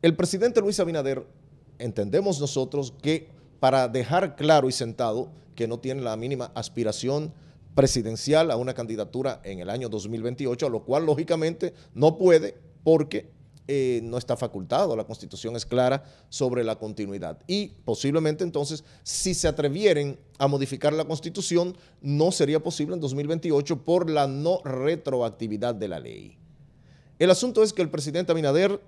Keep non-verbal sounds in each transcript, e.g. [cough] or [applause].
El presidente Luis Abinader, entendemos nosotros que para dejar claro y sentado que no tiene la mínima aspiración presidencial a una candidatura en el año 2028, a lo cual lógicamente no puede porque eh, no está facultado, la constitución es clara sobre la continuidad. Y posiblemente entonces, si se atrevieren a modificar la constitución, no sería posible en 2028 por la no retroactividad de la ley. El asunto es que el presidente Abinader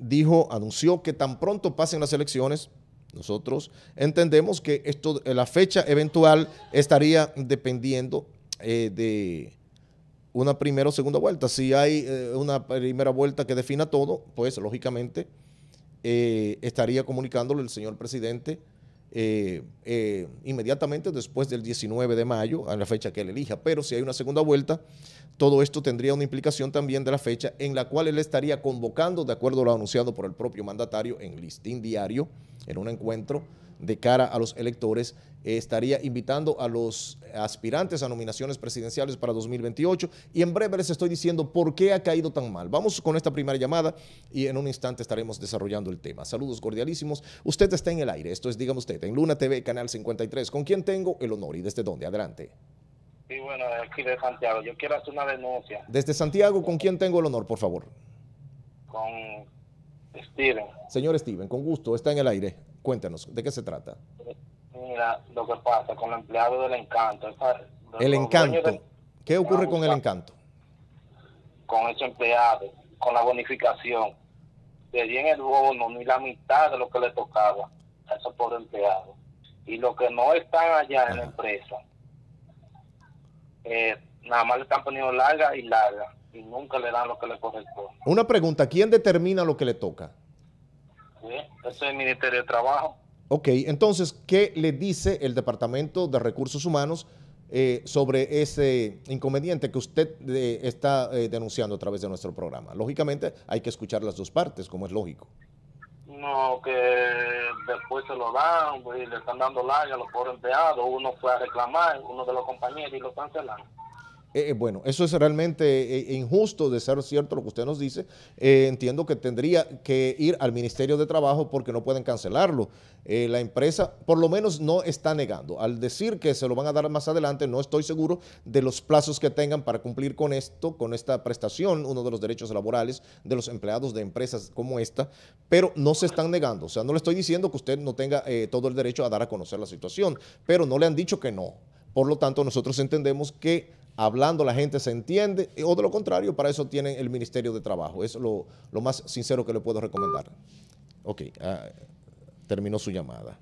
dijo, anunció que tan pronto pasen las elecciones, nosotros entendemos que esto, eh, la fecha eventual estaría dependiendo eh, de una primera o segunda vuelta. Si hay eh, una primera vuelta que defina todo, pues lógicamente estaría comunicándole el señor presidente eh, eh, inmediatamente después del 19 de mayo, a la fecha que él elija. Pero si hay una segunda vuelta, todo esto tendría una implicación también de la fecha en la cual él estaría convocando, de acuerdo a lo anunciado por el propio mandatario en listín diario, en un encuentro de cara a los electores. Eh, estaría invitando a los aspirantes a nominaciones presidenciales para 2028 y en breve les estoy diciendo por qué ha caído tan mal. Vamos con esta primera llamada y en un instante estaremos desarrollando el tema. Saludos cordialísimos. Usted está en el aire, esto es, digamos, usted, en Luna TV, Canal 53. ¿Con quién tengo el honor y desde dónde? Adelante. Sí, bueno, aquí de Santiago. Yo quiero hacer una denuncia. Desde Santiago, ¿con quién tengo el honor, por favor? Con Steven. Señor Steven, con gusto, está en el aire. Cuéntanos, ¿de qué se trata? Mira, lo que pasa con el empleado del Encanto. el Encanto. ¿Qué ocurre con el Encanto? Con esos empleado, con la bonificación. De bien el bono ni la mitad de lo que le tocaba a esos pobres empleados. Y lo que no están allá en la empresa, eh, nada más le están poniendo larga y larga y nunca le dan lo que le corresponde. Una pregunta, ¿quién determina lo que le toca? ese es el Ministerio de Trabajo. Ok, entonces, ¿qué le dice el Departamento de Recursos Humanos eh, sobre ese inconveniente que usted eh, está eh, denunciando a través de nuestro programa. Lógicamente hay que escuchar las dos partes, como es lógico. No, que después se lo dan pues, y le están dando la a los pobres empleados. Uno fue a reclamar, uno de los compañeros y lo cancelan. Eh, eh, bueno, eso es realmente eh, injusto de ser cierto lo que usted nos dice. entiendo que tendría que ir al Ministerio de Trabajo porque no pueden cancelarlo. la empresa por lo menos no está negando. Al decir que se lo van a dar más adelante, no estoy seguro de los plazos que tengan para cumplir con esto, con esta prestación, uno de los derechos laborales de los empleados de empresas como esta, pero no se están negando. O sea, no le estoy diciendo que usted no tenga todo el derecho a dar a conocer la situación, pero no le han dicho que no. Por lo tanto, nosotros entendemos que hablando la gente se entiende, o de lo contrario, para eso tienen el Ministerio de Trabajo. Es lo, más sincero que le puedo recomendar. Ok, ah, terminó su llamada.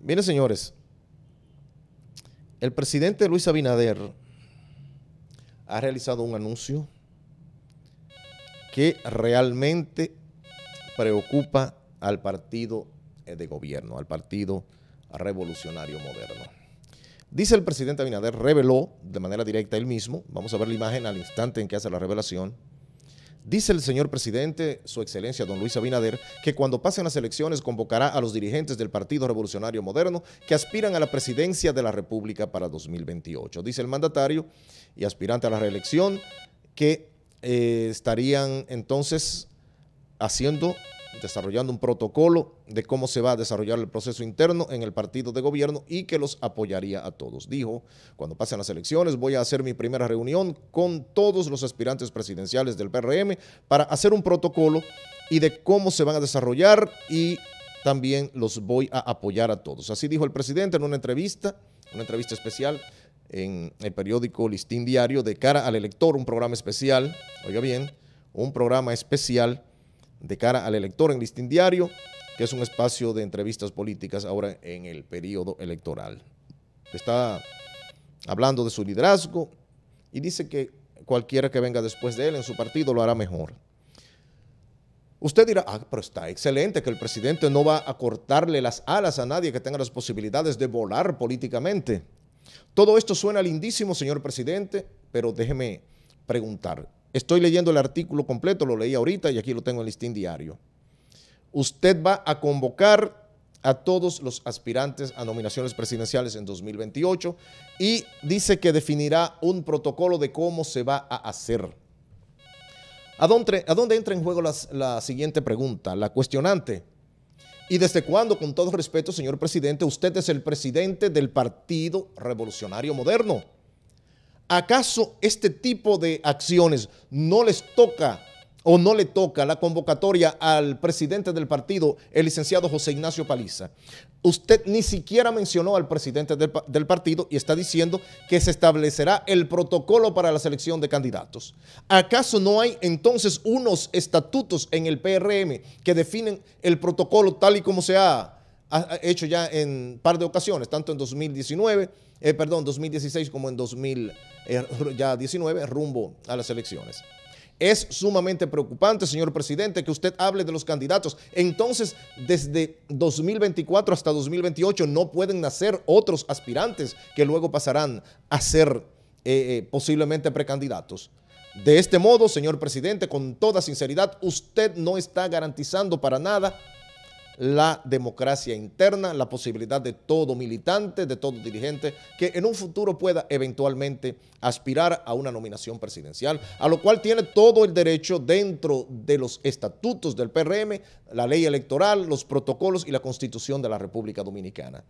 Miren, señores, el presidente Luis Abinader ha realizado un anuncio que realmente preocupa al partido eh, de gobierno, al partido revolucionario moderno. Dice el presidente Abinader, reveló de manera directa él mismo, vamos a ver la imagen al instante en que hace la revelación, Dice el señor presidente, su excelencia don Luis Abinader, que cuando pasen las elecciones convocará a los dirigentes del Partido Revolucionario Moderno que aspiran a la presidencia de la República para 2028. Dice el mandatario y aspirante a la reelección que eh, estarían entonces haciendo desarrollando un protocolo de cómo se va a desarrollar el proceso interno en el partido de gobierno y que los apoyaría a todos. Dijo, cuando pasen las elecciones voy a hacer mi primera reunión con todos los aspirantes presidenciales del PRM para hacer un protocolo y de cómo se van a desarrollar y también los voy a apoyar a todos. Así dijo el presidente en una entrevista, una entrevista especial en el periódico Listín Diario de cara al elector, un programa especial, oiga bien, un programa especial de cara al elector en Listín Diario, que es un espacio de entrevistas políticas ahora en el periodo electoral. Está hablando de su liderazgo y dice que cualquiera que venga después de él en su partido lo hará mejor. Usted dirá, ah, pero está excelente que el presidente no va a cortarle las alas a nadie que tenga las posibilidades de volar políticamente. Todo esto suena lindísimo, señor presidente, pero déjeme preguntar, Estoy leyendo el artículo completo, lo leí ahorita y aquí lo tengo en el listín diario. Usted va a convocar a todos los aspirantes a nominaciones presidenciales en 2028 y dice que definirá un protocolo de cómo se va a hacer. ¿A dónde, entra en juego la siguiente pregunta, la cuestionante? ¿Y desde cuándo, con todo respeto, señor presidente, usted es el presidente del Partido Revolucionario Moderno? ¿Acaso este tipo de acciones no les toca o no le toca la convocatoria al presidente del partido, el licenciado José Ignacio Paliza? Usted ni siquiera mencionó al presidente del, partido y está diciendo que se establecerá el protocolo para la selección de candidatos. ¿Acaso no hay entonces unos estatutos en el PRM que definen el protocolo tal y como se ha ha hecho ya en par de ocasiones, tanto en 2019, eh, perdón, 2016 como en 2019, eh, rumbo a las elecciones. Es sumamente preocupante, señor presidente, que usted hable de los candidatos. Entonces, desde 2024 hasta 2028 no pueden nacer otros aspirantes que luego pasarán a ser eh, posiblemente precandidatos. De este modo, señor presidente, con toda sinceridad, usted no está garantizando para nada la democracia interna, la posibilidad de todo militante, de todo dirigente, que en un futuro pueda eventualmente aspirar a una nominación presidencial, a lo cual tiene todo el derecho dentro de los estatutos del PRM, la ley electoral, los protocolos y la constitución de la República Dominicana.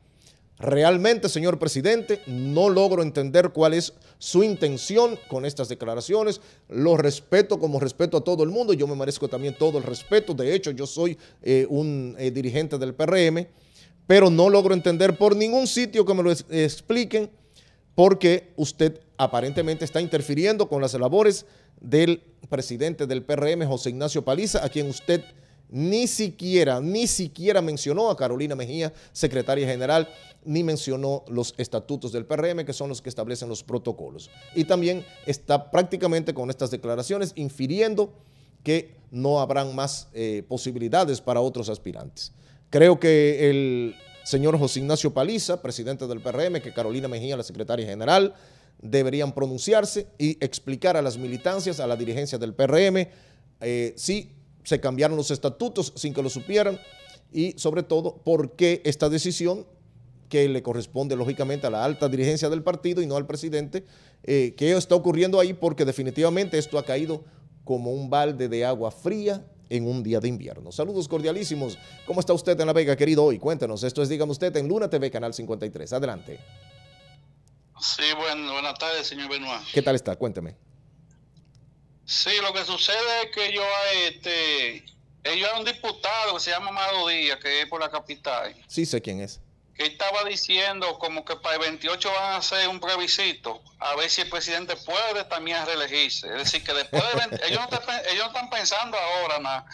Realmente, señor presidente, no logro entender cuál es su intención con estas declaraciones. Lo respeto como respeto a todo el mundo. Yo me merezco también todo el respeto. De hecho, yo soy eh, un eh, dirigente del PRM, pero no logro entender por ningún sitio que me lo expliquen porque usted aparentemente está interfiriendo con las labores del presidente del PRM, José Ignacio Paliza, a quien usted ni siquiera, ni siquiera mencionó a Carolina Mejía, secretaria general, ni mencionó los estatutos del PRM, que son los que establecen los protocolos. Y también está prácticamente con estas declaraciones infiriendo que no habrán más eh, posibilidades para otros aspirantes. Creo que el señor José Ignacio Paliza, presidente del PRM, que Carolina Mejía, la secretaria general, deberían pronunciarse y explicar a las militancias, a la dirigencia del PRM, eh, si se cambiaron los estatutos sin que lo supieran y sobre todo por qué esta decisión que le corresponde lógicamente a la alta dirigencia del partido y no al presidente, eh, que qué está ocurriendo ahí porque definitivamente esto ha caído como un balde de agua fría en un día de invierno. Saludos cordialísimos. ¿Cómo está usted en La Vega, querido? Hoy cuéntenos, Esto es, dígame usted, en Luna TV, Canal 53. Adelante. Sí, buenas tardes, señor Benoit. ¿Qué tal está? Cuénteme. Sí, lo que sucede es que yo, este, ellos hay un diputado que se llama Amado Díaz, que es por la capital. Sí, sé quién es. Que estaba diciendo como que para el 28 van a hacer un previsito a ver si el presidente puede también reelegirse. Es decir, que después de [laughs] ellos, ellos no están pensando ahora nada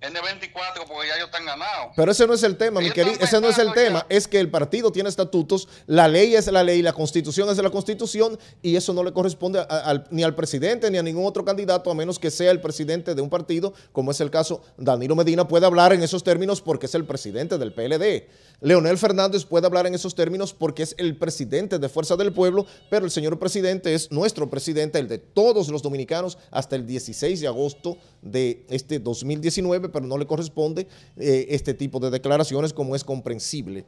es de 24 porque ya ellos están ganados. Pero ese no es el tema, mi querido. Ese no es el tema. Es que el partido tiene estatutos, la ley es la ley, la constitución es la constitución y eso no le corresponde ni al presidente ni a ningún otro candidato a menos que sea el presidente de un partido, como es el caso. Danilo Medina puede hablar en esos términos porque es el presidente del PLD. Leonel Fernández puede hablar en esos términos porque es el presidente de Fuerza del Pueblo, pero el señor presidente es nuestro presidente, el de todos los dominicanos, hasta el 16 de agosto de este 2019 pero no le corresponde eh, este tipo de declaraciones como es comprensible.